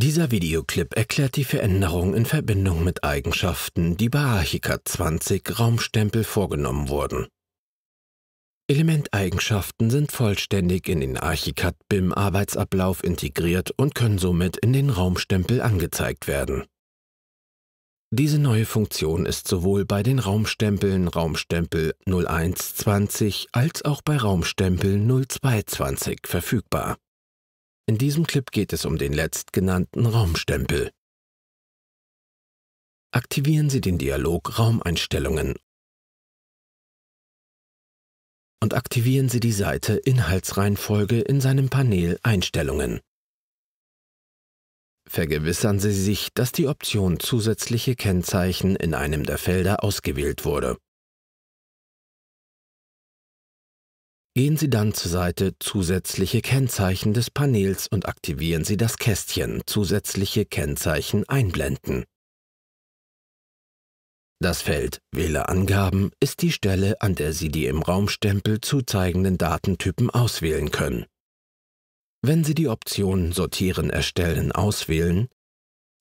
Dieser Videoclip erklärt die Veränderung in Verbindung mit Eigenschaften, die bei Archicad 20 Raumstempel vorgenommen wurden. Elementeigenschaften sind vollständig in den Archicad BIM Arbeitsablauf integriert und können somit in den Raumstempel angezeigt werden. Diese neue Funktion ist sowohl bei den Raumstempeln Raumstempel 0120 als auch bei Raumstempel 0220 verfügbar. In diesem Clip geht es um den letztgenannten Raumstempel. Aktivieren Sie den Dialog Raumeinstellungen und aktivieren Sie die Seite Inhaltsreihenfolge in seinem Panel Einstellungen. Vergewissern Sie sich, dass die Option Zusätzliche Kennzeichen in einem der Felder ausgewählt wurde. Gehen Sie dann zur Seite Zusätzliche Kennzeichen des Panels und aktivieren Sie das Kästchen Zusätzliche Kennzeichen einblenden. Das Feld Wählerangaben ist die Stelle, an der Sie die im Raumstempel zuzeigenden Datentypen auswählen können. Wenn Sie die Option Sortieren erstellen auswählen,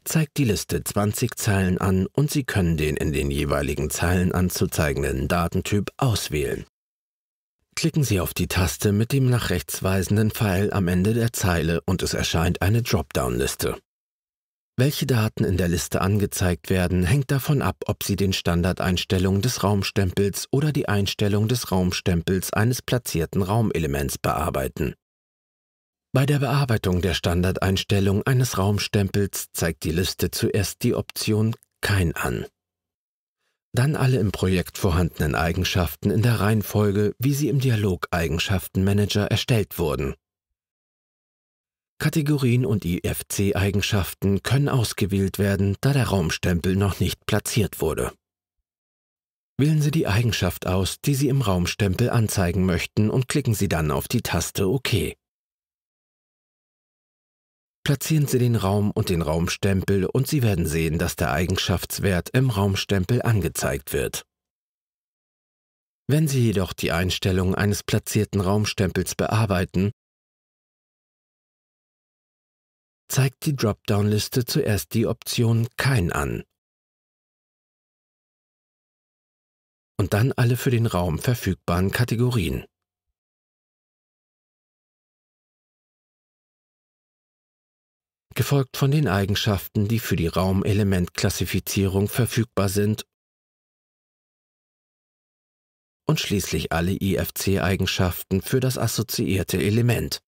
zeigt die Liste 20 Zeilen an und Sie können den in den jeweiligen Zeilen anzuzeigenden Datentyp auswählen. Klicken Sie auf die Taste mit dem nach rechts weisenden Pfeil am Ende der Zeile und es erscheint eine Dropdown-Liste. Welche Daten in der Liste angezeigt werden, hängt davon ab, ob Sie den Standardeinstellungen des Raumstempels oder die Einstellung des Raumstempels eines platzierten Raumelements bearbeiten. Bei der Bearbeitung der Standardeinstellung eines Raumstempels zeigt die Liste zuerst die Option Kein an dann alle im Projekt vorhandenen Eigenschaften in der Reihenfolge, wie sie im Dialog Eigenschaftenmanager erstellt wurden. Kategorien und IFC-Eigenschaften können ausgewählt werden, da der Raumstempel noch nicht platziert wurde. Wählen Sie die Eigenschaft aus, die Sie im Raumstempel anzeigen möchten und klicken Sie dann auf die Taste OK. Platzieren Sie den Raum und den Raumstempel und Sie werden sehen, dass der Eigenschaftswert im Raumstempel angezeigt wird. Wenn Sie jedoch die Einstellung eines platzierten Raumstempels bearbeiten, zeigt die Dropdown-Liste zuerst die Option Kein an und dann alle für den Raum verfügbaren Kategorien. gefolgt von den Eigenschaften, die für die Raumelementklassifizierung verfügbar sind und schließlich alle IFC-Eigenschaften für das assoziierte Element.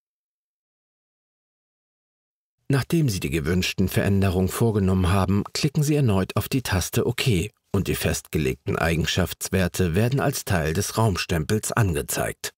Nachdem Sie die gewünschten Veränderungen vorgenommen haben, klicken Sie erneut auf die Taste OK und die festgelegten Eigenschaftswerte werden als Teil des Raumstempels angezeigt.